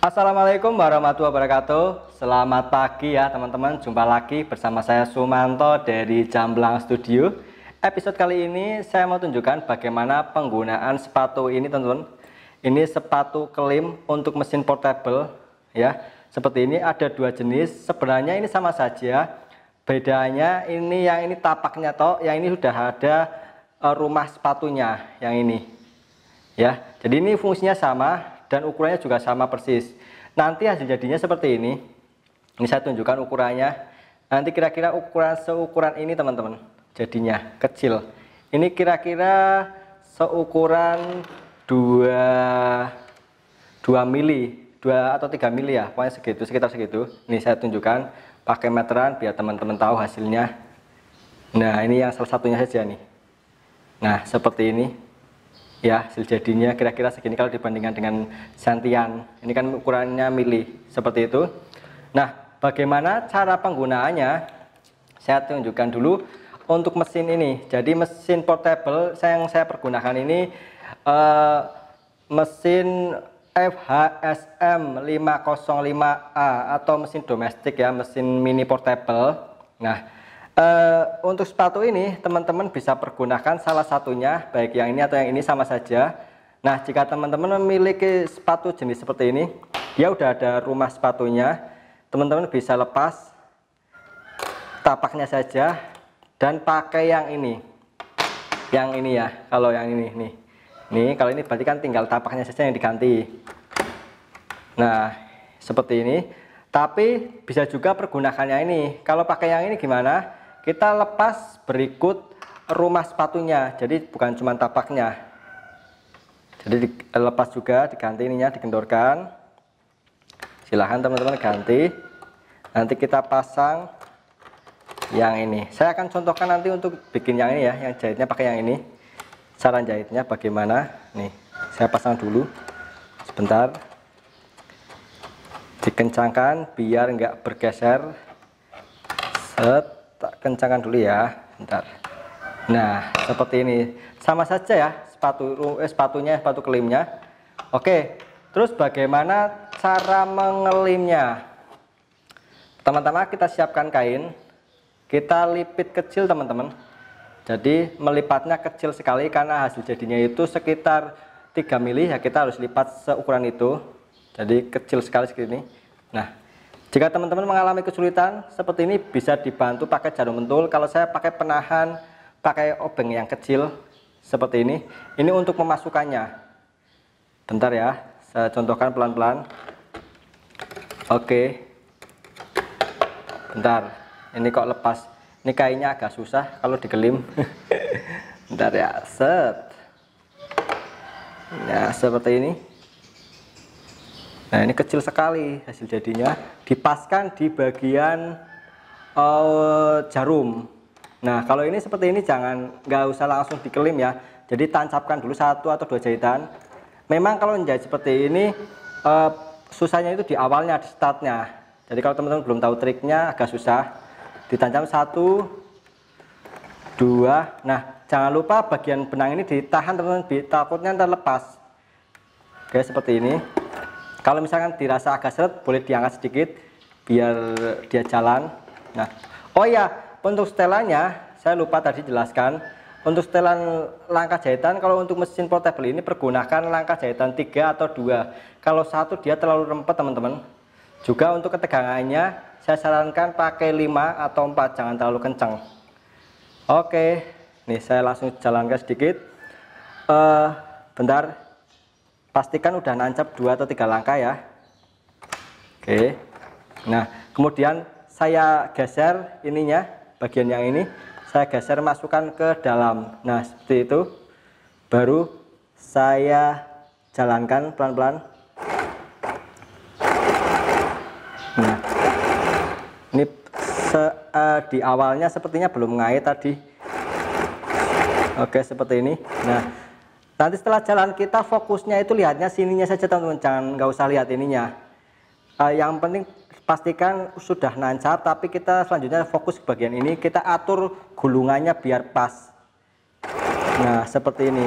Assalamualaikum warahmatullahi wabarakatuh Selamat pagi ya teman-teman Jumpa lagi bersama saya Sumanto dari Jamblang Studio Episode kali ini saya mau tunjukkan bagaimana penggunaan sepatu ini teman-teman Ini sepatu kelim untuk mesin portable ya Seperti ini ada dua jenis Sebenarnya ini sama saja Bedanya ini yang ini tapaknya toh Yang ini sudah ada eh, rumah sepatunya yang ini ya Jadi ini fungsinya sama dan ukurannya juga sama persis. Nanti hasil jadinya seperti ini. Ini saya tunjukkan ukurannya. Nanti kira-kira ukuran seukuran ini teman-teman. Jadinya kecil. Ini kira-kira seukuran 2 2 mili, 2 atau 3 mili ya, pokoknya segitu, sekitar segitu. Ini saya tunjukkan pakai meteran biar teman-teman tahu hasilnya. Nah, ini yang salah satunya saja nih. Nah, seperti ini ya hasil jadinya kira-kira segini kalau dibandingkan dengan Santian ini kan ukurannya mili seperti itu nah bagaimana cara penggunaannya saya tunjukkan dulu untuk mesin ini jadi mesin portable yang saya pergunakan ini eh, mesin FHSM 505A atau mesin domestik ya mesin mini portable nah Eh, untuk sepatu ini teman-teman bisa pergunakan salah satunya baik yang ini atau yang ini sama saja. Nah jika teman-teman memiliki sepatu jenis seperti ini, dia udah ada rumah sepatunya, teman-teman bisa lepas tapaknya saja dan pakai yang ini, yang ini ya. Kalau yang ini nih, nih kalau ini berarti kan tinggal tapaknya saja yang diganti. Nah seperti ini, tapi bisa juga pergunakannya ini. Kalau pakai yang ini gimana? kita lepas berikut rumah sepatunya jadi bukan cuma tapaknya jadi eh, lepas juga diganti ininya digendorkan silahkan teman-teman ganti nanti kita pasang yang ini saya akan contohkan nanti untuk bikin yang ini ya yang jahitnya pakai yang ini cara jahitnya bagaimana nih saya pasang dulu sebentar dikencangkan biar nggak bergeser set tak kencangkan dulu ya bentar nah seperti ini sama saja ya sepatu eh, sepatunya sepatu kelimnya oke terus bagaimana cara mengelimnya teman-teman kita siapkan kain kita lipit kecil teman-teman jadi melipatnya kecil sekali karena hasil jadinya itu sekitar 3 mili ya kita harus lipat seukuran itu jadi kecil sekali segini nah jika teman-teman mengalami kesulitan seperti ini bisa dibantu pakai jarum pentul. Kalau saya pakai penahan, pakai obeng yang kecil seperti ini. Ini untuk memasukkannya. Bentar ya, saya contohkan pelan-pelan. Oke. Bentar. Ini kok lepas. Ini kayaknya agak susah kalau digelim. Bentar ya, set. Nah, seperti ini. Nah ini kecil sekali hasil jadinya. Dipaskan di bagian uh, jarum. Nah kalau ini seperti ini jangan nggak usah langsung dikelim ya. Jadi tancapkan dulu satu atau dua jahitan. Memang kalau menjahit seperti ini uh, susahnya itu di awalnya di startnya. Jadi kalau teman-teman belum tahu triknya agak susah. Ditancap satu, dua. Nah jangan lupa bagian benang ini ditahan teman-teman. Takutnya terlepas. lepas. Oke seperti ini kalau misalkan dirasa agak seret boleh diangkat sedikit biar dia jalan nah oh iya untuk setelannya saya lupa tadi jelaskan untuk setelan langkah jahitan kalau untuk mesin portable ini pergunakan langkah jahitan 3 atau 2 kalau satu dia terlalu rempet teman-teman juga untuk ketegangannya saya sarankan pakai 5 atau 4 jangan terlalu kencang oke nih saya langsung jalankan sedikit uh, bentar pastikan udah nancap dua atau tiga langkah ya oke nah kemudian saya geser ininya bagian yang ini saya geser masukkan ke dalam nah seperti itu baru saya jalankan pelan-pelan nah ini se, uh, di awalnya sepertinya belum ngait tadi oke seperti ini nah nanti setelah jalan kita fokusnya itu lihatnya sininya saja teman-teman jangan nggak usah lihat ininya uh, yang penting pastikan sudah nancap tapi kita selanjutnya fokus ke bagian ini kita atur gulungannya biar pas nah seperti ini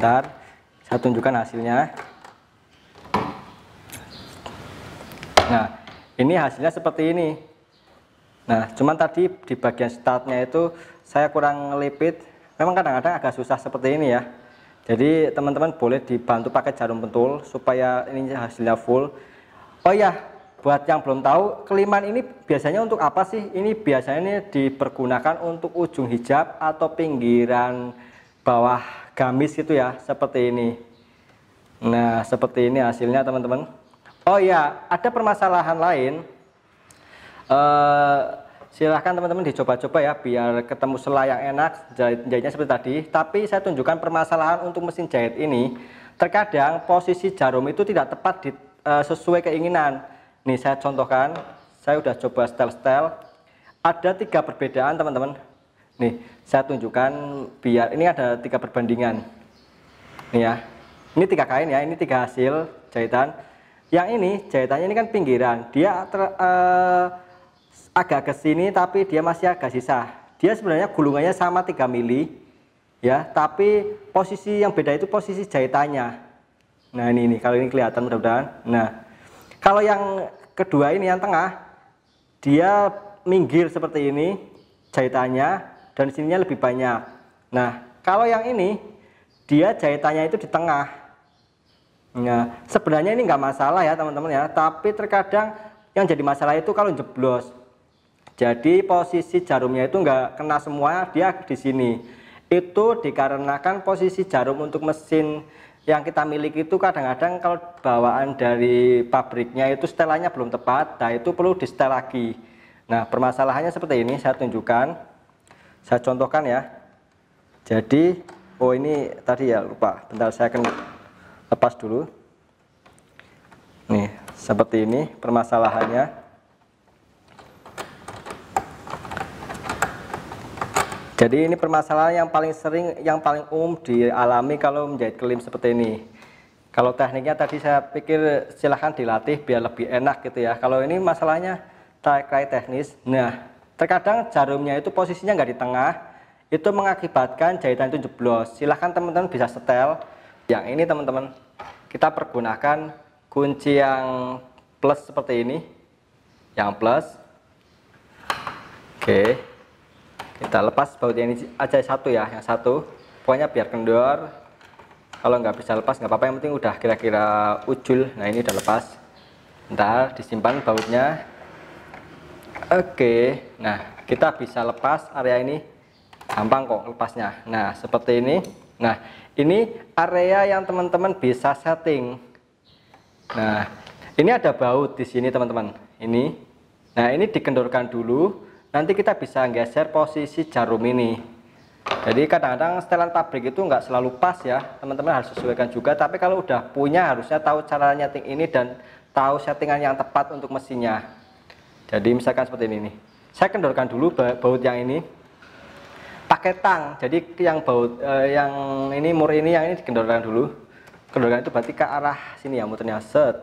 sebentar saya tunjukkan hasilnya. Nah, ini hasilnya seperti ini. Nah, cuman tadi di bagian startnya itu saya kurang lipit Memang kadang-kadang agak susah seperti ini ya. Jadi teman-teman boleh dibantu pakai jarum pentul supaya ini hasilnya full. Oh ya, buat yang belum tahu, keliman ini biasanya untuk apa sih? Ini biasanya ini dipergunakan untuk ujung hijab atau pinggiran bawah gamis gitu ya seperti ini nah seperti ini hasilnya teman-teman oh ya ada permasalahan lain uh, silahkan teman-teman dicoba-coba ya biar ketemu selai yang enak jahit, jahitnya seperti tadi tapi saya tunjukkan permasalahan untuk mesin jahit ini terkadang posisi jarum itu tidak tepat di, uh, sesuai keinginan nih saya contohkan saya udah coba setel-setel. ada tiga perbedaan teman-teman Nih, saya tunjukkan biar ini ada tiga perbandingan. Nih ya. Ini tiga kain ya, ini tiga hasil jahitan. Yang ini jahitannya ini kan pinggiran. Dia ter, eh, agak ke sini tapi dia masih agak sisa. Dia sebenarnya gulungannya sama 3 mili ya, tapi posisi yang beda itu posisi jahitannya. Nah, ini ini kalau ini kelihatan mudah-mudahan. Nah, kalau yang kedua ini yang tengah dia minggir seperti ini jahitannya dan sininya lebih banyak nah kalau yang ini dia jahitannya itu di tengah nah sebenarnya ini nggak masalah ya teman-teman ya tapi terkadang yang jadi masalah itu kalau jeblos jadi posisi jarumnya itu nggak kena semua dia di sini itu dikarenakan posisi jarum untuk mesin yang kita miliki itu kadang-kadang kalau bawaan dari pabriknya itu setelahnya belum tepat nah itu perlu di setel lagi nah permasalahannya seperti ini saya tunjukkan saya contohkan ya. Jadi, oh ini tadi ya lupa. Bentar saya akan lepas dulu. Nih, seperti ini permasalahannya. Jadi ini permasalahan yang paling sering, yang paling umum dialami kalau menjahit kelim seperti ini. Kalau tekniknya tadi saya pikir silahkan dilatih biar lebih enak gitu ya. Kalau ini masalahnya terkait teknis, nah Terkadang jarumnya itu posisinya nggak di tengah, itu mengakibatkan jahitan itu jeblos. Silahkan teman-teman bisa setel. Yang ini teman-teman, kita pergunakan kunci yang plus seperti ini. Yang plus. Oke. Kita lepas baut ini aja satu ya, yang satu. Pokoknya biar kendor. Kalau nggak bisa lepas nggak apa-apa, yang penting udah kira-kira ujul. Nah ini udah lepas. Ntar disimpan bautnya. Oke, nah kita bisa lepas area ini gampang kok lepasnya. Nah seperti ini. Nah ini area yang teman-teman bisa setting. Nah ini ada baut di sini teman-teman. Ini. Nah ini dikendorkan dulu. Nanti kita bisa geser posisi jarum ini. Jadi kadang-kadang setelan pabrik itu nggak selalu pas ya. Teman-teman harus sesuaikan juga. Tapi kalau udah punya harusnya tahu cara nyeting ini dan tahu settingan yang tepat untuk mesinnya. Jadi misalkan seperti ini nih. Saya kendorkan dulu baut yang ini pakai tang. Jadi yang baut eh, yang ini mur ini yang ini dikendorkan dulu. Kendorkan itu berarti ke arah sini ya muternya set.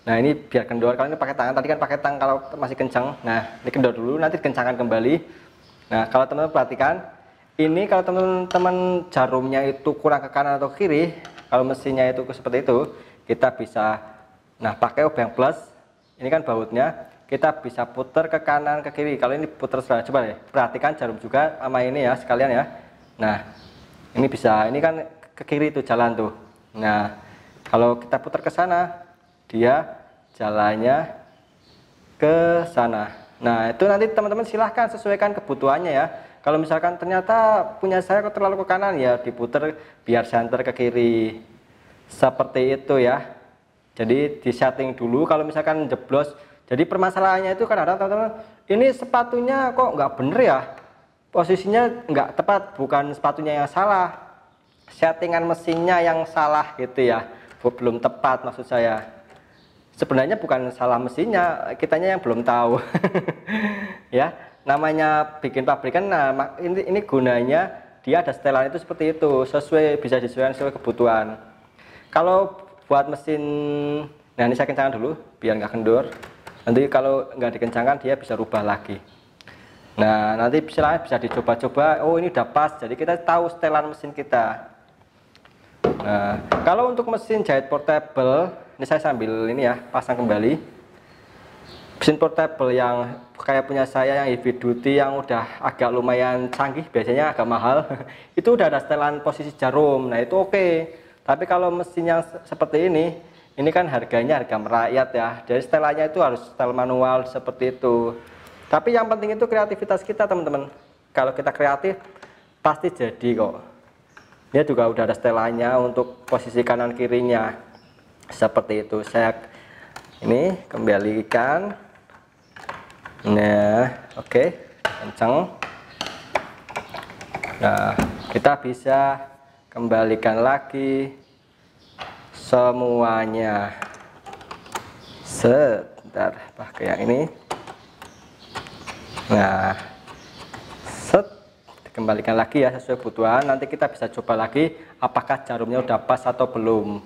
Nah, ini biar kendor. Kalau ini pakai tangan tadi kan pakai tang kalau masih kencang. Nah, ini kendor dulu nanti kencangkan kembali. Nah, kalau teman-teman perhatikan ini kalau teman-teman jarumnya itu kurang ke kanan atau kiri, kalau mesinnya itu seperti itu, kita bisa nah pakai obeng plus ini kan bautnya kita bisa putar ke kanan ke kiri kalau ini putar sebelah coba deh perhatikan jarum juga sama ini ya sekalian ya nah ini bisa ini kan ke kiri itu jalan tuh nah kalau kita putar ke sana dia jalannya ke sana nah itu nanti teman-teman silahkan sesuaikan kebutuhannya ya kalau misalkan ternyata punya saya kok terlalu ke kanan ya diputer biar center ke kiri seperti itu ya jadi di setting dulu kalau misalkan jeblos jadi permasalahannya itu kan ada teman-teman, ini sepatunya kok nggak bener ya? Posisinya nggak tepat, bukan sepatunya yang salah. Settingan mesinnya yang salah gitu ya. Belum tepat maksud saya. Sebenarnya bukan salah mesinnya, kitanya yang belum tahu. ya, namanya bikin pabrikan nah ini, ini gunanya dia ada setelan itu seperti itu, sesuai bisa disesuaikan sesuai kebutuhan. Kalau buat mesin, nah ini saya kencangkan dulu biar nggak kendur nanti kalau nggak dikencangkan dia bisa rubah lagi nah nanti silahkan bisa dicoba-coba oh ini udah pas jadi kita tahu setelan mesin kita nah kalau untuk mesin jahit portable ini saya sambil ini ya pasang kembali mesin portable yang kayak punya saya yang heavy duty yang udah agak lumayan canggih biasanya agak mahal itu udah ada setelan posisi jarum nah itu oke okay. tapi kalau mesin yang seperti ini ini kan harganya harga merakyat ya jadi setelahnya itu harus setel manual seperti itu tapi yang penting itu kreativitas kita teman-teman kalau kita kreatif pasti jadi kok Dia juga udah ada setelahnya untuk posisi kanan kirinya seperti itu saya ini kembalikan nah oke okay. kenceng nah kita bisa kembalikan lagi semuanya sebentar pakai yang ini nah set dikembalikan lagi ya sesuai kebutuhan nanti kita bisa coba lagi apakah jarumnya udah pas atau belum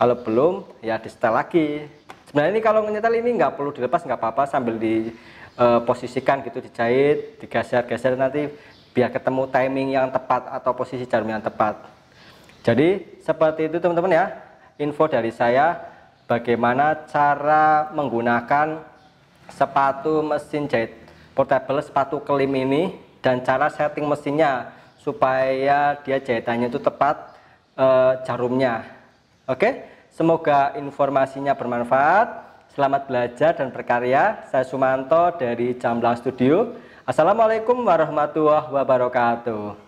kalau belum ya di setel lagi sebenarnya ini kalau menyetel ini nggak perlu dilepas nggak apa-apa sambil diposisikan eh, e, gitu dijahit digeser-geser nanti biar ketemu timing yang tepat atau posisi jarum yang tepat jadi seperti itu teman-teman ya info dari saya bagaimana cara menggunakan sepatu mesin jahit portable sepatu kelim ini dan cara setting mesinnya supaya dia jahitannya itu tepat e, jarumnya oke semoga informasinya bermanfaat selamat belajar dan berkarya saya Sumanto dari Jamblang Studio Assalamualaikum warahmatullahi wabarakatuh